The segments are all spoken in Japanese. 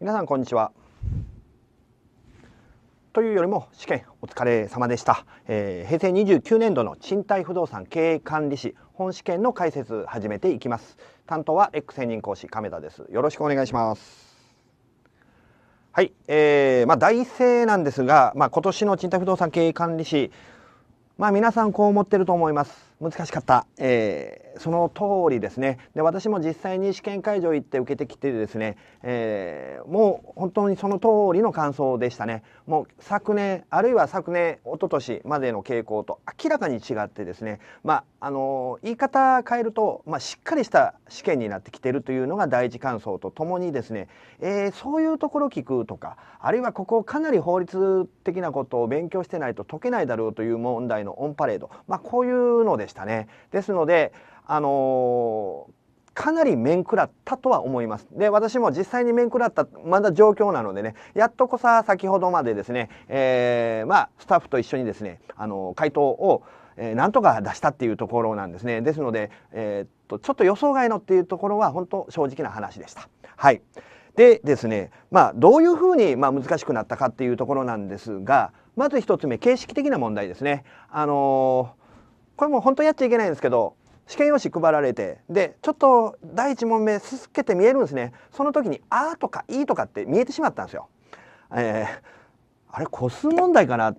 皆さんこんにちはというよりも試験お疲れ様でした、えー、平成29年度の賃貸不動産経営管理士本試験の解説始めていきます担当はレック専任講師亀田ですよろしくお願いしますはい、えー、まあ大勢なんですが、まあ今年の賃貸不動産経営管理士、まあ皆さんこう思ってると思います。難しかった、えー、その通りですねで私も実際に試験会場行って受けてきてですね、えー、もう本当にその通りの感想でしたねもう昨年あるいは昨年一昨年までの傾向と明らかに違ってですねまああの言い方変えると、まあ、しっかりした試験になってきてるというのが第一感想とともにですね、えー、そういうところ聞くとかあるいはここかなり法律的なことを勉強してないと解けないだろうという問題のオンパレード、まあ、こういうのですでしたね。ですので、あのー、かなり面食らったとは思います。で、私も実際に面食らった、まだ状況なのでね、やっとこさ、先ほどまでですね、えー、まあ、スタッフと一緒にですね、あのー、回答を、えー、なんとか出したっていうところなんですね。ですので、えー、っと、ちょっと予想外のっていうところは、本当正直な話でした。はい。でですね、まあ、どういうふうに、まあ、難しくなったかっていうところなんですが、まず1つ目、形式的な問題ですね。あのこれもう本当やっちゃいけないんですけど試験用紙配られてでちょっと第1問目すすけて見えるんですねその時に「あ」とか「い」とかって見えてしまったんですよ。えー、あれ個数問題かな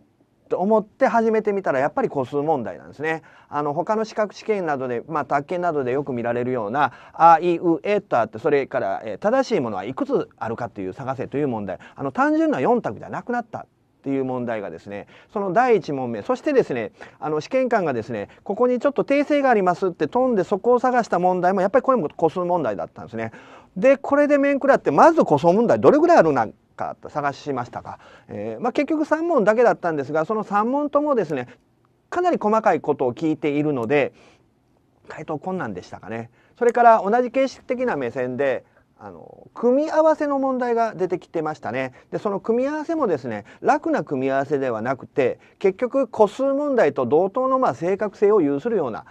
と思って始めてみたらやっぱり個数問題なんですね。あの他の資格試験などで、まあ、宅建などでよく見られるような「あいうえ」とあってそれから、えー、正しいものはいくつあるかという探せという問題あの単純な4択じゃなくなったっていう問題がですねその第1問目そしてですねあの試験官がですねここにちょっと訂正がありますって飛んでそこを探した問題もやっぱりこれも個数問題だったんですね。でこれで面食らってまず個数問題どれぐらいあるのか探しましたか、えー、まあ、結局3問だけだったんですがその3問ともですねかなり細かいことを聞いているので回答困難でしたかね。それから同じ形式的な目線であの組み合わせの問題が出てきてましたねでその組み合わせもですね楽な組み合わせではなくて結局個数問題と同等のまあ正確性を有するような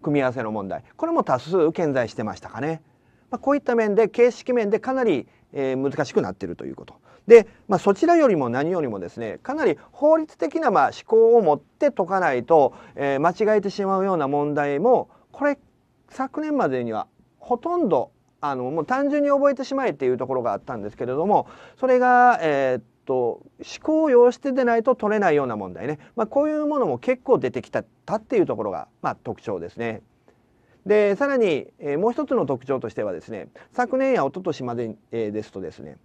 組み合わせの問題これも多数健在してましたかね、まあ、こういった面で形式面でかなり、えー、難しくなっているということで、まあ、そちらよりも何よりもですねかなり法律的なまあ思考を持って解かないと、えー、間違えてしまうような問題もこれ昨年までにはほとんどあのもう単純に覚えてしまえっていうところがあったんですけれどもそれが、えー、っと思考を要してでないと取れないような問題ね、まあ、こういうものも結構出てきたっていうところが、まあ、特徴ですね。でさらに、えー、もう一つの特徴としてはですね昨年や一昨年まで、えー、ですとですね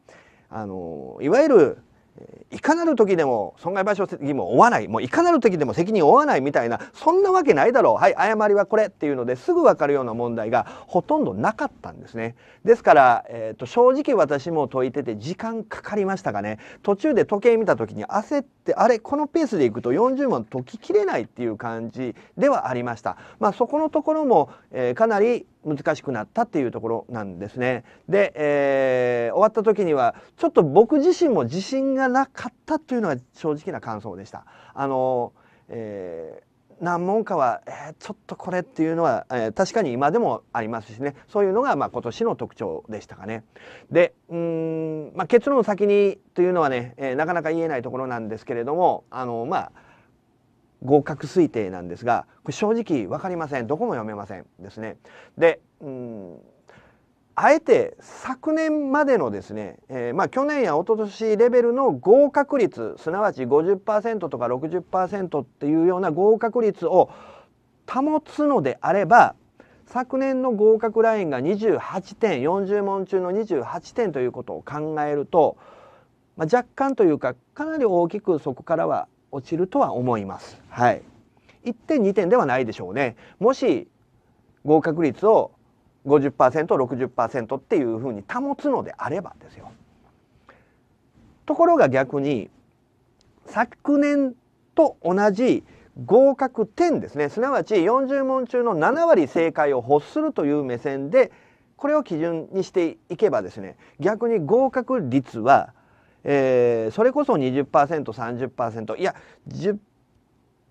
あのいわゆるいかなる時でも損害賠償責任を負わないもういかなる時でも責任を負わないみたいなそんなわけないだろうはい誤りはこれっていうのですぐ分かるような問題がほとんどなかったんですねですから、えーと、正直私も解いてて時間かかりましたがね途中で時計見た時に焦ってあれこのペースでいくと40問解ききれないっていう感じではありましたまあそこのところも、えー、かなり難しくなったっていうところなんですね。で、えー、終わった時にはちょっと僕自身も自信がなかったっていうのが正直な感想でした。あの、えー、何問かは、えー、ちょっとこれっていうのは、え確かに今でもありますしねそういうのが、まあ、今年の特徴でしたかね。でうん、まあ、結論先にというのはね、えなかなか言えないところなんですけれどもあのまあ合格推定なんですが正直分かりませんどこも読めませんですね。でうんあえて昨年までのですね、えー、まあ去年や一昨年レベルの合格率すなわち50%とか60%っていうような合格率を保つのであれば昨年の合格ラインが28点40問中の28点ということを考えると、まあ、若干というかかなり大きくそこからは落ちるとは思います。はい。1点2点ではないでしょうね。もし合格率を 50%60% っていうふうに保つのであればですよ。ところが逆に昨年と同じ合格点ですねすなわち40問中の7割正解を欲するという目線でこれを基準にしていけばですね逆に合格率はえー、それこそ 20%30% いや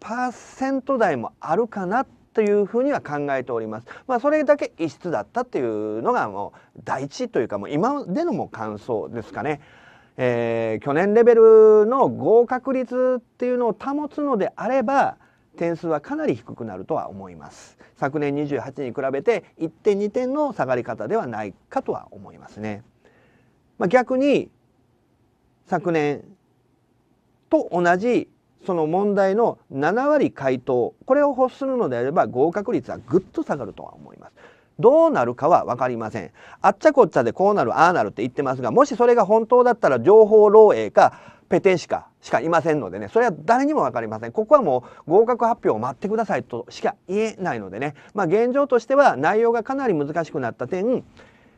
10%台もあるかなというふうには考えております。まあ、それだけ異質だったっていうのがもう第一というかもう今までのも感想ですかね。えー、去年レベルの合格率っていうのを保つのであれば点数はかなり低くなるとは思います昨年28に比べて1.2点の下がり方ではないかとは思いますね、まあ、逆に昨年と同じその問題の7割回答これを欲するのであれば合格率はぐっと下がるとは思います。どうなるかは分かりません。あっちゃこっちゃでこうなるああなるって言ってますがもしそれが本当だったら情報漏洩かペテンしかしかいませんのでねそれは誰にも分かりませんここはもう合格発表を待ってくださいとしか言えないのでねまあ現状としては内容がかなり難しくなった点、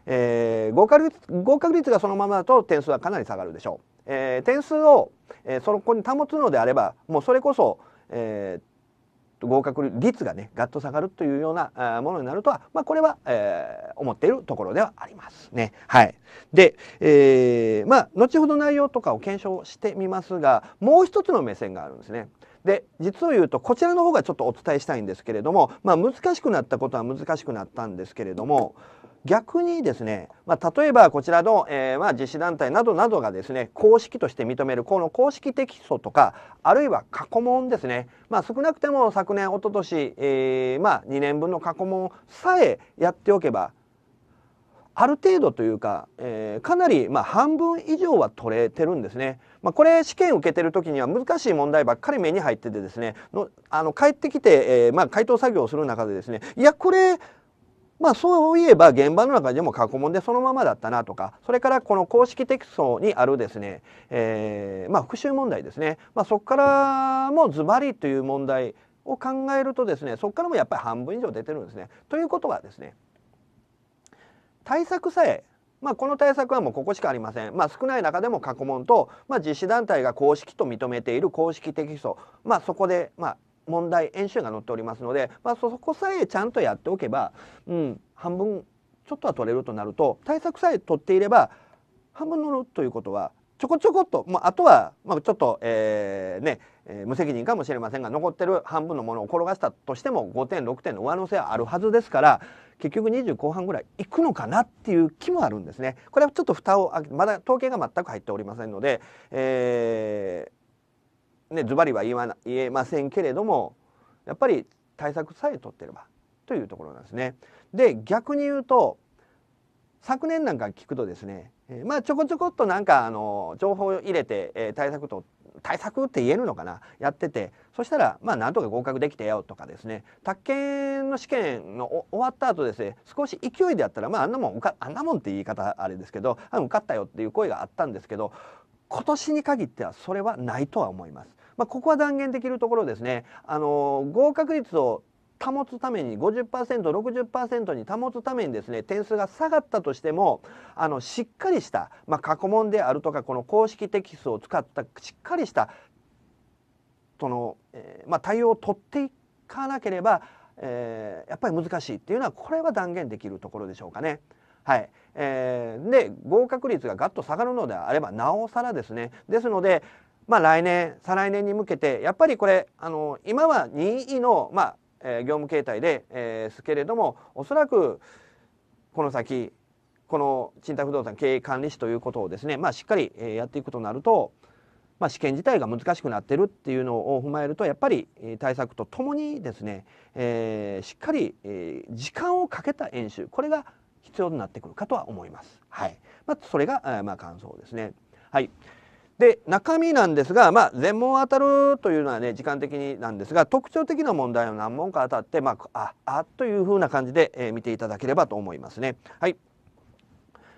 えー、合格合格率がそのままだと点数はかなり下がるでしょう。えー、点数を、えー、そこに保つのであればもうそれこそ、えー、合格率がねガッと下がるというようなものになるとは、まあ、これは、えー、思っているところではありますね。はい、で、えー、まあ後ほど内容とかを検証してみますがもう一つの目線があるんですね。で実を言うとこちらの方がちょっとお伝えしたいんですけれども、まあ、難しくなったことは難しくなったんですけれども逆にですね、まあ、例えばこちらの、えー、まあ実施団体などなどがですね公式として認めるこの公式テキストとかあるいは過去問ですね、まあ、少なくても昨年一昨年、えー、まあ2年分の過去問さえやっておけばある程度というか、えー、かなりまあ半分以上は取れてるんですね。まあ、これ試験受けてる時には難しい問題ばっかり目に入っててですねのあの帰ってきて、えー、まあ、回答作業をする中でですねいやこれまあそういえば現場の中でも過去問でそのままだったなとかそれからこの公式テキストにあるですね、えー、まあ復習問題ですね、まあ、そこからもズバリという問題を考えるとですねそこからもやっぱり半分以上出てるんですね。ということはですね対策さえまあ、この対策はもうここしかありません、まあ、少ない中でも過去問と、まあ、実施団体が公式と認めている公式テキスト、まあ、そこで、まあ、問題演習が載っておりますので、まあ、そこさえちゃんとやっておけば、うん、半分ちょっとは取れるとなると対策さえ取っていれば半分乗るということはちょこちょこっと、あ、あとは、まあ、ちょっと、えー、ね、無責任かもしれませんが残ってる半分のものを転がしたとしても5点6点の上乗せはあるはずですから結局20後半ぐらい行くのかなっていう気もあるんですね。これはちょっと蓋をまだ統計が全く入っておりませんので、えー、ね、ズバリは言わな言えませんけれどもやっぱり対策さえ取ってればというところなんですね。で逆に言うと昨年なんか聞くとですね、えー、まあちょこちょこっとなんかあの情報を入れて、えー、対策取って対策って言えるのかなやっててそしたらまあなんとか合格できてよとかですね宅建の試験の終わった後ですね少し勢いでやったらまああんなもんあんなもんって言い方あれですけどあ受かったよっていう声があったんですけど今年に限ってはそれはないとは思います。まあ、ここは断言できるところですね。あの合格率を保つために 50%60% に保つためにですね点数が下がったとしてもあのしっかりした、まあ、過去問であるとかこの公式テキストを使ったしっかりしたその、えー、まあ、対応を取っていかなければ、えー、やっぱり難しいっていうのはこれは断言できるところでしょうかね。はい、えー、で合格率がガッと下がるのであればなおさらですねですので、まあ、来年再来年に向けてやっぱりこれあの今は任意の、まあ、え業務形態で、えー、すけれどもおそらくこの先この賃貸不動産経営管理士ということをですね、まあ、しっかりやっていくことになると、まあ、試験自体が難しくなってるっていうのを踏まえるとやっぱり対策とともにですね、えー、しっかり時間をかけた演習これが必要になってくるかとは思います。はいまあ、それが、まあ、感想ですね。はいで中身なんですが、まあ、全問当たるというのはね時間的になんですが特徴的な問題を何問か当たって、まあ、ああというふうな感じで、えー、見ていただければと思いますね。はい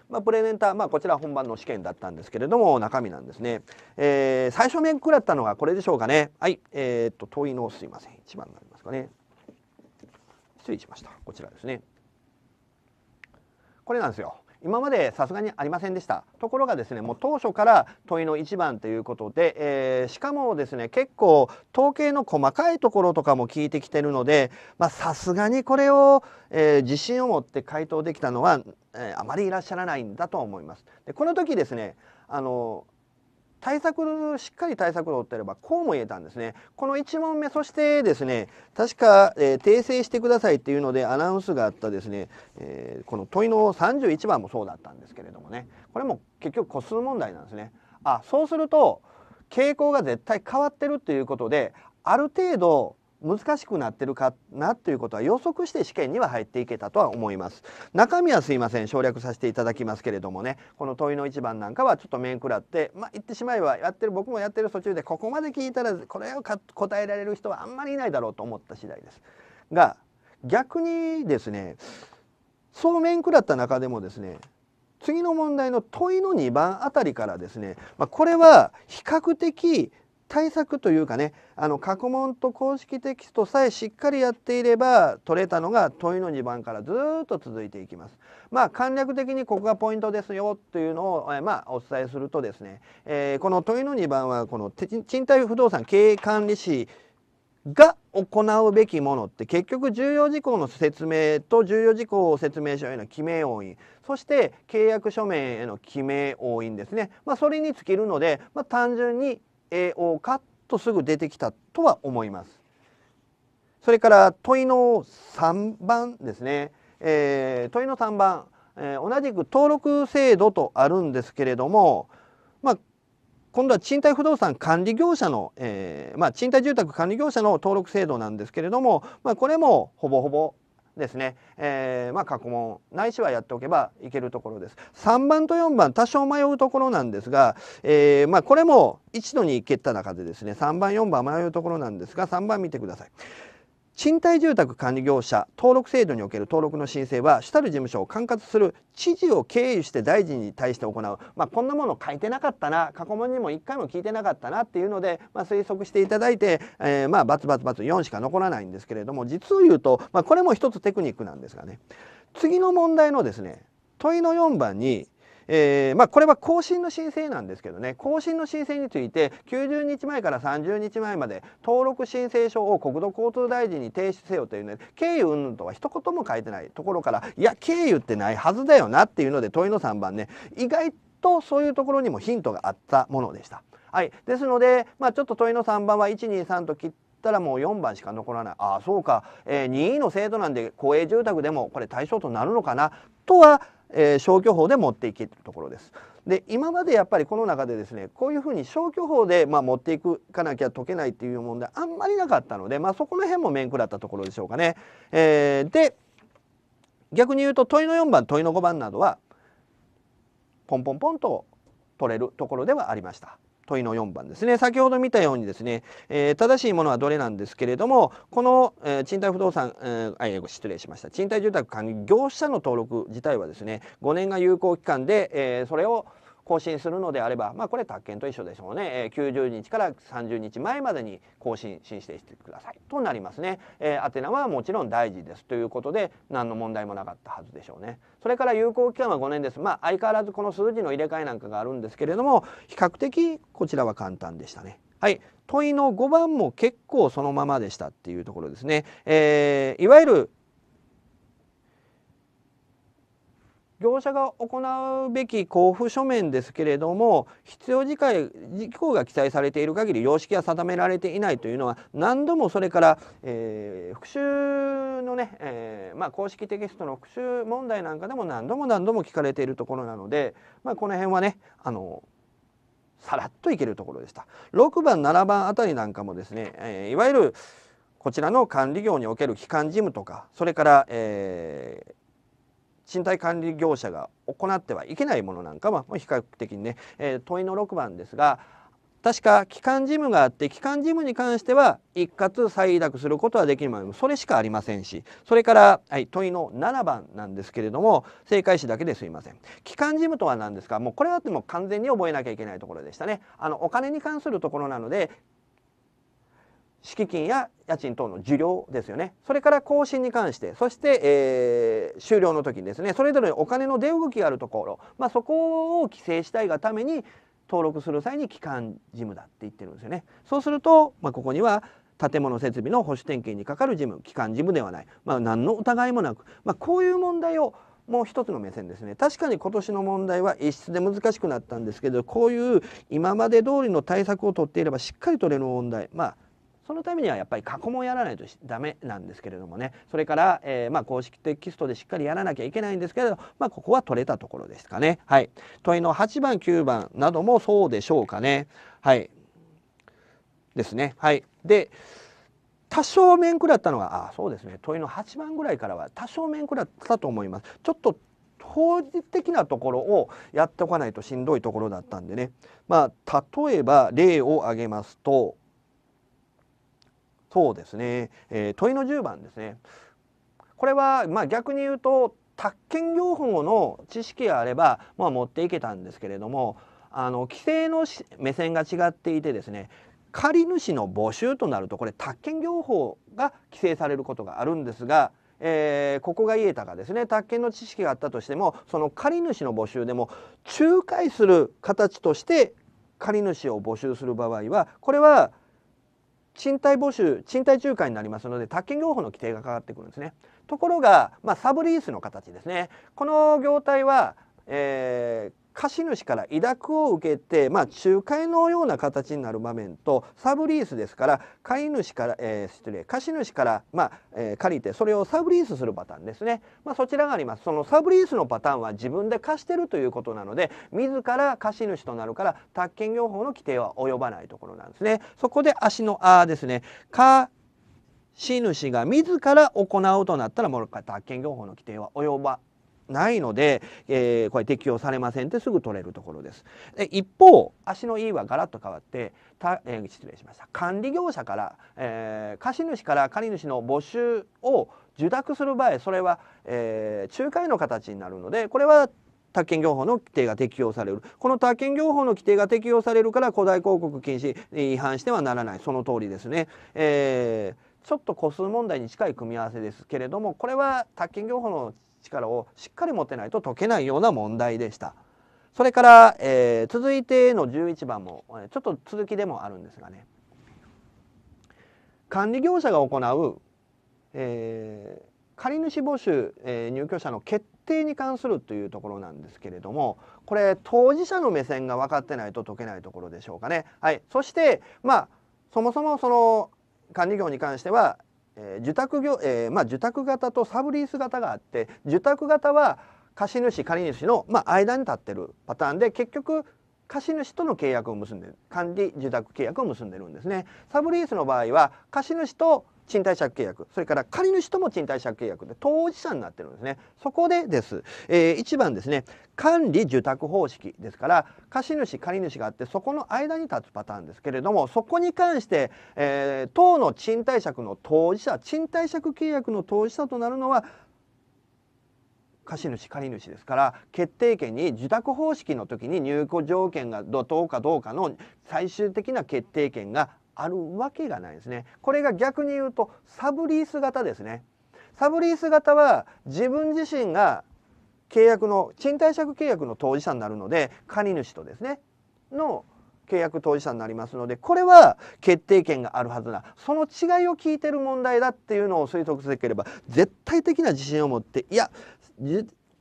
まあ、プレゼンター、まあ、こちら本番の試験だったんですけれども中身なんですね。えー、最初面食らったのがこれでしょうかね。はい、えー、っと問いのすいません1番になりますかね。失礼しましたこちらですね。これなんですよ。今までさすがにありませんでしたところがですねもう当初から問いの1番ということで、えー、しかもですね結構統計の細かいところとかも聞いてきてるのでさすがにこれを、えー、自信を持って回答できたのは、えー、あまりいらっしゃらないんだと思います。でこの時ですねあの対策しっかり対策を取ってればこうも言えたんですねこの1問目そしてですね確か、えー、訂正してくださいっていうのでアナウンスがあったですね、えー、この問いの31番もそうだったんですけれどもねこれも結局個数問題なんですねあそうすると傾向が絶対変わってるっていうことである程度難しくなってるかなということは予測して試験には入っていけたとは思います中身はすいません省略させていただきますけれどもねこの問いの一番なんかはちょっと面食らってまあ言ってしまえばやってる僕もやってる途中でここまで聞いたらこれを答えられる人はあんまりいないだろうと思った次第ですが逆にですねそう面食らった中でもですね次の問題の問いの2番あたりからですね、まあ、これは比較的対策というかねあの過去問と公式テキストさえしっかりやっていれば取れたのが問いの2番からずっと続いていきます。まあ簡略的にここがポイントですよというのを、えまあ、お伝えするとですね、えー、この問いの2番はこの賃貸不動産経営管理士が行うべきものって結局重要事項の説明と重要事項説明書への記名押印そして契約書面への記名押印ですね、まあ、それに尽きるので、まあ、単純に栄養かとすぐ出てきたとは思います。それから問いの3番ですね、えー、問いの3番、えー、同じく登録制度とあるんですけれども、まあ、今度は賃貸不動産管理業者の、えーまあ、賃貸住宅管理業者の登録制度なんですけれども、まあ、これもほぼほぼですね、えー、まあ過去問ないしはやっておけばいけるところです3番と4番多少迷うところなんですが、えー、まあこれも一度に蹴った中でですね3番4番迷うところなんですが3番見てください賃貸住宅管理業者登録制度における登録の申請は主たる事務所を管轄する知事を経由して大臣に対して行う、まあ、こんなもの書いてなかったな過去問にも1回も聞いてなかったなっていうので、まあ、推測していただいて、えー、まあバツバツバツ4しか残らないんですけれども実を言うと、まあ、これも一つテクニックなんですがね次の問題のですね問いの4番にえー、まあ、これは更新の申請なんですけどね更新の申請について90日前から30日前まで登録申請書を国土交通大臣に提出せよというので経由云々とは一言も書いてないところからいや経由ってないはずだよなっていうので問いの3番ね意外とそういうところにもヒントがあったものでした。はい、ですので、まあ、ちょっと問いの3番は123と切ったらもう4番しか残らないああそうか、えー、任意の制度なんで公営住宅でもこれ対象となるのかなとはえー、消去法で持っていけるところです。で今までやっぱりこの中でですねこういうふうに消去法で、まあ、持っていくかなきゃ解けないっていう問題あんまりなかったので、まあ、そこの辺も面食らったところでしょうかね。えー、で逆に言うと問いの4番問いの5番などはポンポンポンと取れるところではありました。問いの4番ですね先ほど見たようにですね、えー、正しいものはどれなんですけれどもこの、えー、賃貸不動産、えー、失礼しました賃貸住宅管理業者の登録自体はですね5年が有効期間で、えー、それを更新するのであれば、まあ、これ宅建と一緒でしょうね、えー、90日から30日前までに更新申請してくださいとなりますね、えー、宛名はもちろん大事ですということで何の問題もなかったはずでしょうねそれから有効期間は5年ですまあ相変わらずこの数字の入れ替えなんかがあるんですけれども比較的こちらは簡単でしたねはい、問いの5番も結構そのままでしたっていうところですね。えー、いわゆる業者が行うべき交付書面ですけれども必要事項事項が記載されている限り様式は定められていないというのは何度もそれから、えー、復習のね、えー、まあ、公式テキストの復習問題なんかでも何度も何度も聞かれているところなので、まあ、この辺はねあのさらっといけるところでした。6番7番あたりなんかもですね、えー、いわゆるこちらの管理業における機関事務とかそれから、えー、賃貸管理業者が行ってはいけないものなんかは比較的にね、えー、問いの6番ですが確か基幹事務があって基幹事務に関しては一括再委託することはできるまでもそれしかありませんしそれから、はい、問いの7番なんですけれども正解詞だけですいません基幹事務とは何ですかもうこれはもう完全に覚えなきゃいけないところでしたねあのお金に関するところなので敷金や家賃等の受領ですよねそれから更新に関してそして、えー、終了の時にですねそれぞれお金の出動きがあるところ、まあ、そこを規制したいがために登録する際に基幹事務だって言ってるんですよね。そうすると、まあ、ここには建物設備の保守点検にかかる事務機関事務ではない、まあ、何の疑いもなく、まあ、こういう問題をもう一つの目線ですね確かに今年の問題は一室で難しくなったんですけどこういう今まで通りの対策を取っていればしっかり取れる問題まあそのためにはやっぱり過去問やらないとダメなんですけれどもねそれから、えー、まあ、公式テキストでしっかりやらなきゃいけないんですけれど、まあ、ここは取れたところですかね。はい、問いの8番9番などもそうでしょうかね。はい、ですね。はい、で多少面食らったのはあそうですね問いの8番ぐらいからは多少面食らったと思います。ちょっと法律的なところをやっておかないとしんどいところだったんでねまあ例えば例を挙げますとそうですね、えー、問いの10番ですねこれはまあ逆に言うと宅建業法の知識があれば、まあ、持っていけたんですけれどもあの規制の目線が違っていてですね借主の募集となるとこれ宅建業法が規制されることがあるんですが、えー、ここが言えたかですね宅建の知識があったとしてもその借主の募集でも仲介する形として借主を募集する場合はこれは賃貸募集賃貸仲介になりますので宅建業法の規定がかかってくるんですねところが、まあ、サブリースの形ですねこの業態は、えー、貸主から委託を受けて、まあ、仲介のような形になる場面とサブリースですから買主から、えー、失礼貸主から、まあえー、借りてそれをサブリースするパターンですね、まあ、そちらがありますそのサブリースのパターンは自分で貸してるということなので自ら貸主となるから宅建業法の規定は及ばないところなんですねそこで足のあですね貸主が自ら行うとなったらもう宅建業法の規定は及ばないので、えー、これ適用されませんってすぐ取れるところです。で一方足の E はガラッと変わってた、えー、失礼しました管理業者から、えー、貸主から借主の募集を受諾する場合それは、えー、仲介の形になるのでこれは宅建業法の規定が適用されるこの宅建業法の規定が適用されるから古代広告禁止に違反してはならないその通りですね。えーちょっと個数問題に近い組み合わせですけれどもこれは宅建業法の力をしっかり持てないと解けないような問題でした。それから、えー、続いての11番もちょっと続きでもあるんですがね管理業者が行う、えー、借主募集、えー、入居者の決定に関するというところなんですけれどもこれ当事者の目線が分かってないと解けないところでしょうかね。はい、そして、まあ、そもそもその管理業に関しては、え受託業、えー、まあ、受託型とサブリース型があって受託型は貸主借主の、まあ、間に立ってるパターンで結局貸主との契約を結んで管理受託契約を結んでるんですねサブリースの場合は貸主と賃貸借契約それから借主とも賃貸借契約で当事者になってるんですねそこでです、えー、1番ですね管理受託方式ですから貸主借り主があってそこの間に立つパターンですけれどもそこに関して、えー、当の賃貸借の当事者賃貸借契約の当事者となるのは貸主借主ですから決定権に受託方式の時に入居条件がどうかどうかの最終的な決定権があるわけがないですね。これが逆に言うとサブリース型ですね。サブリース型は自分自身が契約の賃貸借契約の当事者になるので借主とですねの契約当事者になりますのでこれは決定権があるはずなその違いを聞いてる問題だっていうのを推測できれば絶対的な自信を持っていや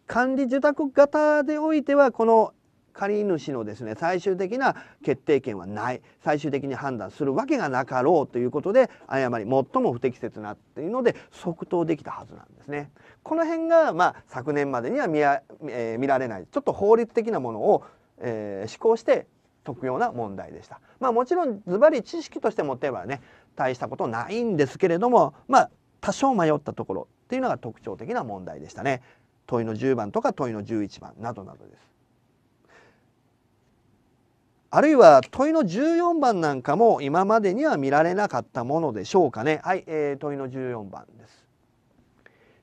管理受託型でおいてはこの借り主のですね最終的な決定権はない最終的に判断するわけがなかろうということで誤り最も不適切なっていうので即答できたはずなんですね。この辺が、まあ、昨年までには見や、えー、見られないちょっと法律的なものを、えー、施行して解くような問題でした。まあ、もちろんズバリ知識として持てばね大したことないんですけれども、まあ、多少迷ったところっていうのが特徴的な問題でしたね。問いの10番とか問いの11番などなどです。あるいは問いの14番なんかも今までには見られなかったものでしょうかね。はい、えー、問いの14番です。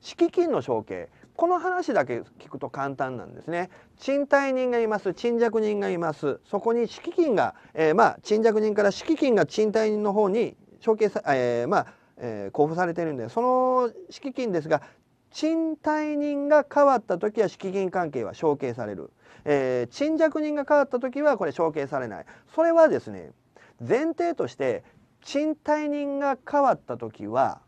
敷金の承継この話だけ聞くと簡単なんですね賃貸人がいます賃借人がいますそこに敷金が、えー、まあ賃借人から敷金が賃貸人の方に承継さ、えー、まあ、えー、交付されてるんでその敷金ですが賃貸人が変わった時は敷金関係は承継されるえー、賃借人が変わった時はこれ承継されないそれはですね前提として賃貸人が変わった時は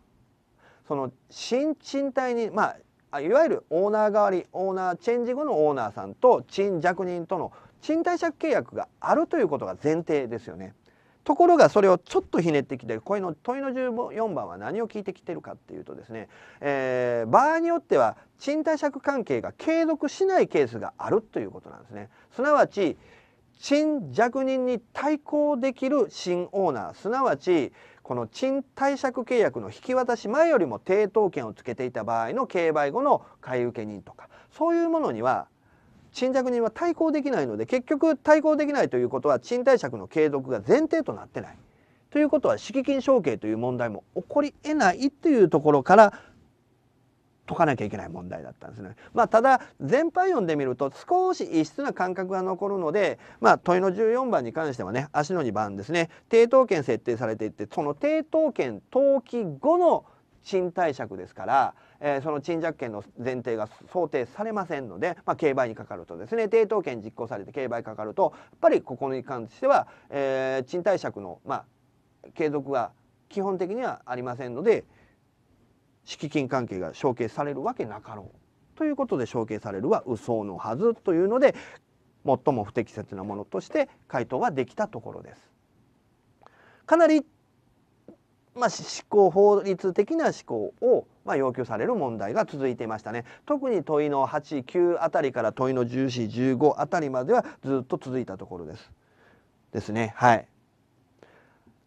その新賃貸人まあいわゆるオーナー代わりオーナーチェンジ後のオーナーさんと賃弱人との賃貸借契約があるということが前提ですよね。ところがそれをちょっとひねってきてこの問いの14番は何を聞いてきてるかっていうとですね、えー、場合によっては賃貸借関係が継続しないケースがあるということなんですね。すなわち賃弱人に対抗できる新オーナーすなわちこの賃貸借契約の引き渡し前よりも抵当権をつけていた場合の競売後の買い受け人とかそういうものには賃借人は対抗できないので結局対抗できないということは賃貸借の継続が前提となってない。ということは敷金承継という問題も起こりえないっていうところから解かなきゃいけない問題だったんですね。まあ、ただ全般読んでみると少し異質な感覚が残るので、まあ、問いの14番に関してはね足の2番ですね抵当権設定されていてその抵当権登記後の賃貸借ですからえー、その賃借権の前提が想定されませんので、まあ、競売にかかるとですね抵当権実行されて競売かかるとやっぱりここに関しては、えー、賃貸借の、まあ、継続が基本的にはありませんので敷金関係が承継されるわけなかろうということで承継されるは嘘のはずというので最も不適切なものとして回答はできたところです。かなりまあ、思考法律的な思考を、まあ、要求される問題が続いていましたね特に問いの89あたりから問いの1415あたりまではずっと続いたところですですねはい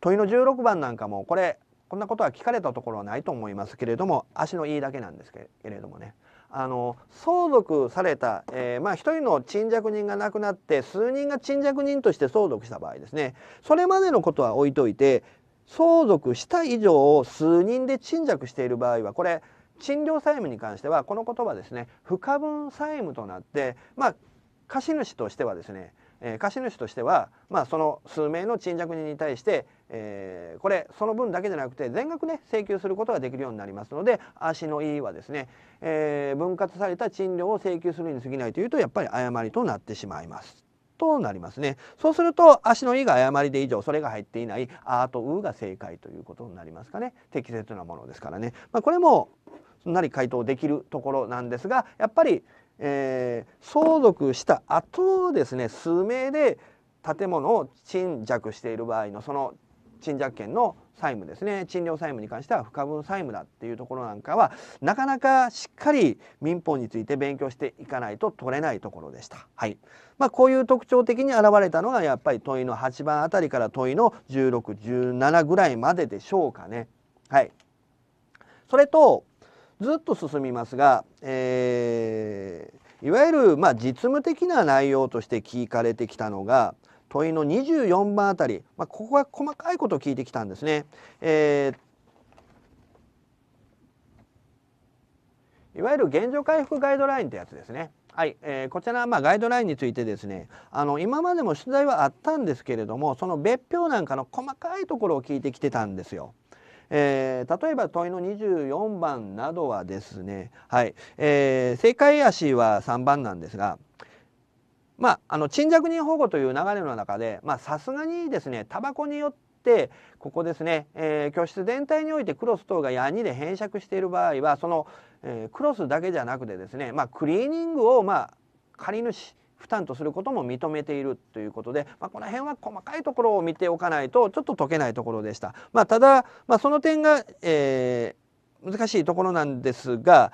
問いの16番なんかもこれこんなことは聞かれたところはないと思いますけれども足のいいだけなんですけれどもねあの相続された、えー、まあ、1人の賃借人が亡くなって数人が賃借人として相続した場合ですねそれまでのことは置いといて相続した以上を数人で沈着している場合はこれ賃料債務に関してはこの言葉ですね不可分債務となってまあ貸主としてはですね、えー、貸主としては、まあ、その数名の賃借人に対して、えー、これその分だけじゃなくて全額ね請求することができるようになりますので足のいいはですね、えー、分割された賃料を請求するに過ぎないというとやっぱり誤りとなってしまいます。となりますねそうすると足の「い」が誤りで以上それが入っていない「あ」と「う」が正解ということになりますかね適切なものですからね、まあ、これもすんなり回答できるところなんですがやっぱり、えー、相続した後ですね数名で建物を沈着している場合のその沈着権の債務ですね賃料債務に関しては不可分債務だっていうところなんかはなかなかしっかり民法について勉強していかないと取れないところでした。はいまあ、こういう特徴的に現れたのがやっぱり問いの8番あたりから問いの1617ぐらいまででしょうかね。はい、それとずっと進みますが、えー、いわゆるまあ実務的な内容として聞かれてきたのが「問いの24番あたり、まあ、ここが細かいことを聞いてきたんですね。えーいわゆる現状回復ガイドラインってやつですね。はい、えー、こちらまあガイドラインについてですねあの今までも取材はあったんですけれどもその別表なんかの細かいところを聞いてきてたんですよ。えー、例えば問いの24番などはですね、はいえー、正解足は3番なんですが、まあ、あの沈着人保護という流れの中でさすがにですねタバコによってここですね、えー、居室全体においてクロス等がヤニで変色している場合はその、えー、クロスだけじゃなくてですね、まあ、クリーニングを、まあ、借り主負担とすることも認めているということで、まあ、この辺は細かいところを見ておかないとちょっと解けないところでした。まあ、ただ、まあ、その点が、えー、難しいところなんですが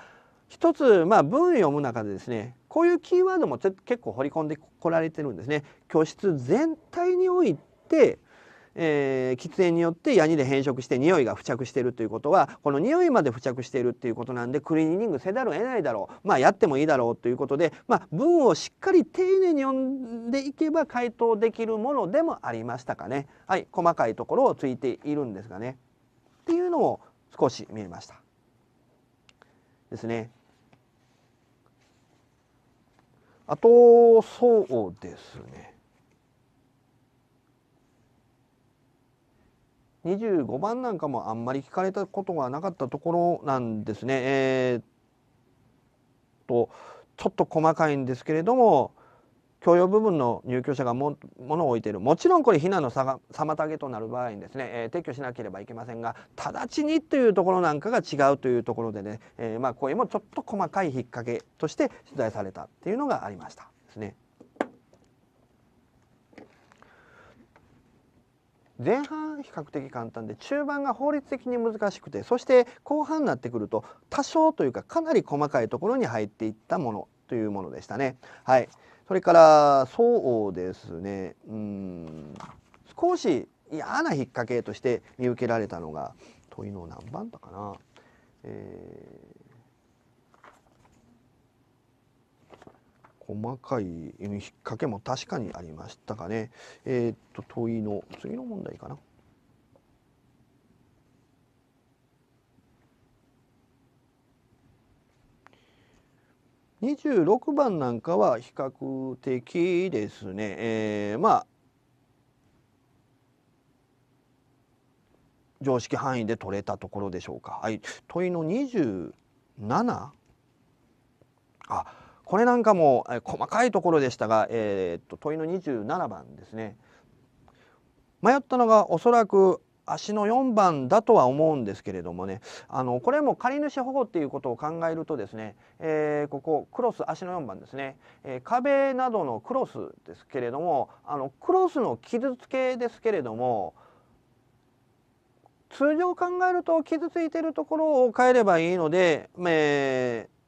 一つ、まあ、文読む中でですねこういうキーワードも結構掘り込んでこられてるんですね。居室全体においてえー、喫煙によってヤニで変色して匂いが付着しているということはこの匂いまで付着しているっていうことなんでクリーニングせざるを得ないだろうまあやってもいいだろうということで、まあ、文をしっかり丁寧に読んでいけば回答できるものでもありましたかねはい細かいところをついているんですがねっていうのも少し見えましたですね。あとそうですね25番なんかもあんまり聞かれたことがなかったところなんですね。えー、とちょっと細かいんですけれども共用部分の入居者がも物を置いているもちろんこれ避難の妨げとなる場合にですね、えー、撤去しなければいけませんが直ちにというところなんかが違うというところでね、えー、まあこれもちょっと細かい引っ掛けとして取材されたっていうのがありましたですね。前半比較的簡単で中盤が法律的に難しくてそして後半になってくると多少というかかなり細かいところに入っていったものというものでしたね。はいそれからそうですねうん少し嫌な引っ掛けとして見受けられたのが問いの何番だかな、えー、細かい引っ掛けも確かにありましたかねえー、っと問いの次の問題かな26番なんかは比較的ですね、えー、まあ常識範囲で取れたところでしょうか。はい、問いの27あこれなんかも、え細かいところでしたが、えー、っと問いの27番ですね。迷ったのがおそらく足の4番だとは思うんですけれどもねあのこれも借り主保護っていうことを考えるとですね、えー、ここクロス足の4番ですね、えー、壁などのクロスですけれどもあのクロスの傷つけですけれども通常考えると傷ついてるところを変えればいいので、えー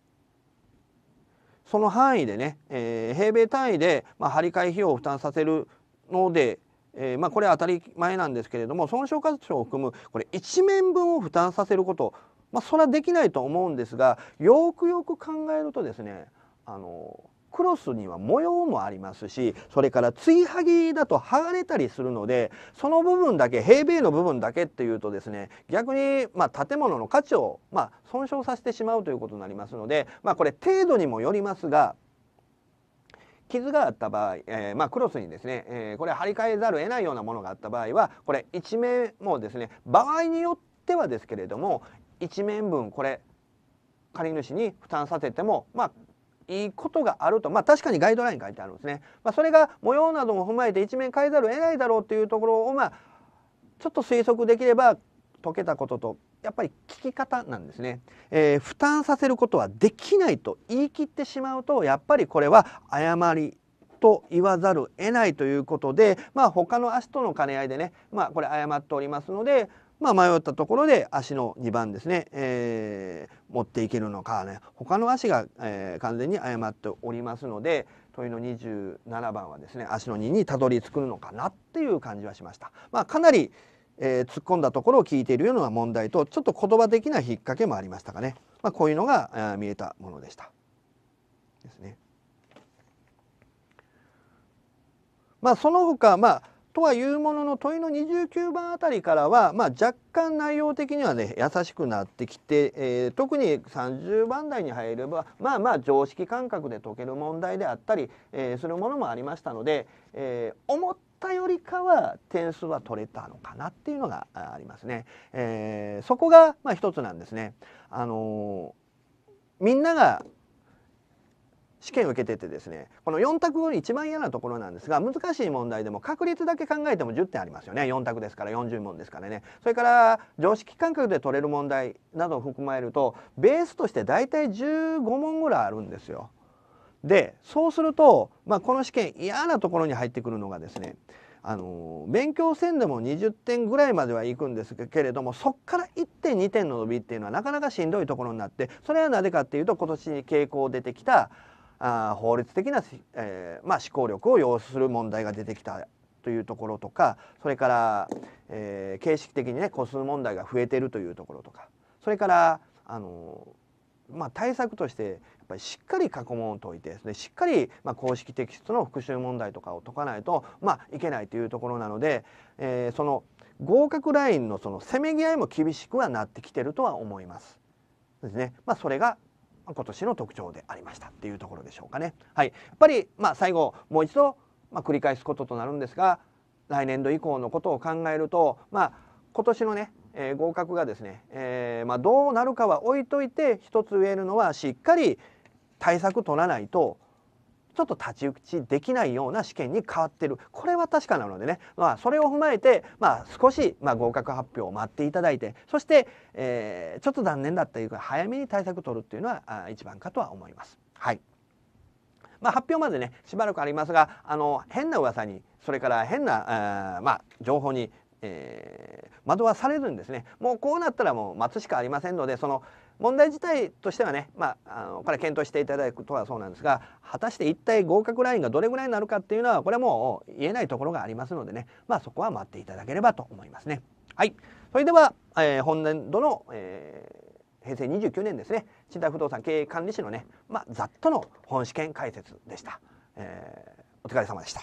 その範囲でね、えー、平米単位で、まあ、張り替え費用を負担させるのでえー、まあ、これは当たり前なんですけれども損傷箇所を含むこれ1面分を負担させること、まあ、それはできないと思うんですがよくよく考えるとですねあのクロスには模様もありますしそれからついはぎだと剥がれたりするのでその部分だけ平米の部分だけっていうとですね逆にまあ、建物の価値をまあ、損傷させてしまうということになりますので、まあ、これ程度にもよりますが傷があった場合、えー、まあ、クロスにですね、えー、これ張り替えざるを得ないようなものがあった場合はこれ一面もですね場合によってはですけれども1面分これ借り主に負担させてもまあいいことがあると、まあ、確かにガイドライン書いてあるんですね、まあ、それが模様なども踏まえて一面変えざるを得ないだろうというところを、まあ、ちょっと推測できれば解けたこととやっぱり聞き方なんですね、えー、負担させることはできないと言い切ってしまうとやっぱりこれは誤りと言わざるを得ないということで、まあ、他の足との兼ね合いでね、まあ、これ誤っておりますので、まあ、迷ったところで足の2番ですね、えー、持っていけるのかね他の足が、えー、完全に誤っておりますので問いの27番はですね足の2にたどり着くのかなっていう感じはしました。まあ、かなりえー、突っ込んだところを聞いているような問題とちょっと言葉的な引っ掛けもありましたかね、まあ、こういうのが見えたものでした。ですね。まあ、その他、まあ、とはいうものの問いの29番あたりからは、まあ、若干内容的にはね優しくなってきて、えー、特に30番台に入ればまあまあ常識感覚で解ける問題であったり、えー、するものもありましたので、えー、思っったよりかは点数は取れたのかなっていうのがありますね。えー、そこがまあ一つなんですね。あのー、みんなが試験受けててですねこの4択後に一番嫌なところなんですが難しい問題でも確率だけ考えても10点ありますよね4択ですから40問ですからねそれから常識感覚で取れる問題などを含まれるとベースとして大体15問ぐらいあるんですよ。でそうすると、まあ、この試験嫌なところに入ってくるのがですねあの勉強せんでも20点ぐらいまではいくんですけれどもそこから1点2点の伸びっていうのはなかなかしんどいところになってそれはなぜかっていうと今年に傾向出てきたあ法律的な、えー、まあ、思考力を要する問題が出てきたというところとかそれから、えー、形式的にね個数問題が増えてるというところとかそれからあのまあ、対策としてやっぱりしっかり過去問を解いてですねしっかりまあ公式テキストの復習問題とかを解かないと、まあ、いけないというところなので、えー、その合格ラインのそのせめぎ合いも厳しくはなってきてるとは思います。ですね。まあ、それが今年の特徴でありましたっていうところでしょうかね。はい、やっぱりまあ最後もう一度まあ繰り返すこととなるんですが来年度以降のことを考えると、まあ、今年のねえー、合格がですね、えー、まあ、どうなるかは置いといて一つ言えるのはしっかり対策取らないとちょっと立ち打ちできないような試験に変わってるこれは確かなのでね、まあ、それを踏まえて、まあ、少し、まあ、合格発表を待っていただいてそして、えー、ちょっと残念だったいうか早めに対策取るっていうのは一番かとは思います。はいまあ、発表までねしばらくありますがあの変な噂にそれから変なあまあ情報に、え惑わされるんですねもうこうなったらもう待つしかありませんのでその問題自体としてはね、まあ、あのこれ検討していただくとはそうなんですが果たして一体合格ラインがどれぐらいになるかっていうのはこれはもう言えないところがありますのでね、まあ、そこは待っていただければと思いますね。はい、それでは、えー、本年度の、えー、平成29年ですね信託不動産経営管理士のね、まあ、ざっとの本試験解説でした、えー、お疲れ様でした。